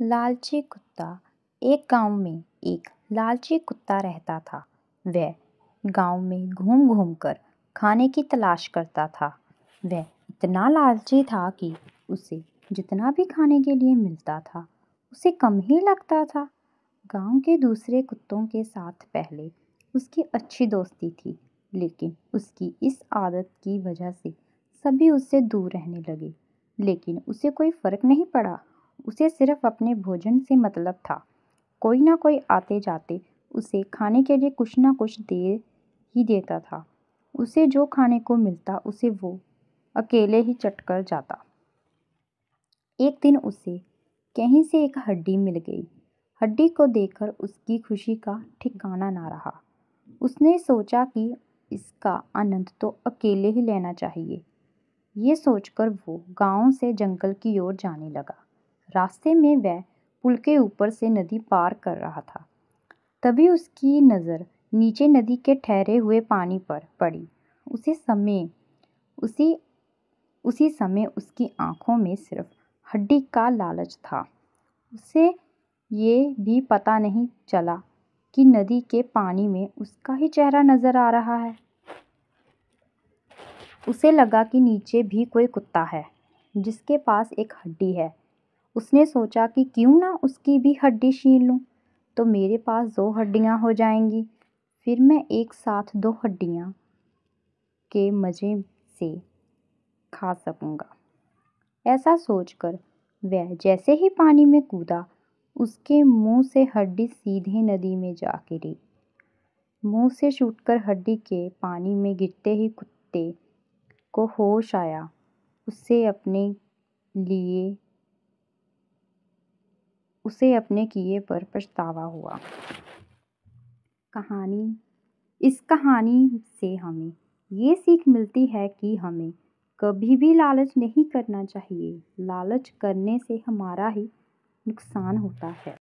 लालची कुत्ता एक गांव में एक लालची कुत्ता रहता था। वह गांव में घूम-घूम कर खाने की तलाश करता था। वह इतना लालची था कि उसे जितना भी खाने के लिए मिलता था, उसे कम ही लगता था। गांव के दूसरे कुत्तों के साथ पहले उसकी अच्छी दोस्ती थी, लेकिन उसकी इस आदत की वजह से सभी उससे दूर रहने लगे। लेकिन उसे कोई फर्क नहीं पड़ा। उसे सिर्फ अपने भोजन से मतलब था कोई ना कोई आते जाते उसे खाने के लिए कुछ ना कुछ दे ही देता था उसे जो खाने को मिलता उसे वो अकेले ही चट कर जाता एक दिन उसे कहीं से एक हड्डी मिल गई हड्डी को देखकर उसकी खुशी का ठिकाना ना रहा उसने सोचा कि इसका आनंद तो अकेले ही लेना चाहिए ये सोचकर वो गांव से जंगल की ओर जाने लगा रास्ते में वह पुल के ऊपर से नदी पार कर रहा था तभी उसकी नज़र नीचे नदी के ठहरे हुए पानी पर पड़ी उसी समय उसी उसी समय उसकी आंखों में सिर्फ हड्डी का लालच था उसे ये भी पता नहीं चला कि नदी के पानी में उसका ही चेहरा नज़र आ रहा है उसे लगा कि नीचे भी कोई कुत्ता है जिसके पास एक हड्डी है उसने सोचा कि क्यों ना उसकी भी हड्डी छीन लूँ तो मेरे पास दो हड्डियाँ हो जाएंगी फिर मैं एक साथ दो हड्डियाँ के मज़े से खा सकूँगा ऐसा सोचकर वह जैसे ही पानी में कूदा उसके मुंह से हड्डी सीधे नदी में जा गिरी मुंह से छूटकर हड्डी के पानी में गिरते ही कुत्ते को होश आया उससे अपने लिए उसे अपने किए पर पछतावा हुआ कहानी इस कहानी से हमें ये सीख मिलती है कि हमें कभी भी लालच नहीं करना चाहिए लालच करने से हमारा ही नुकसान होता है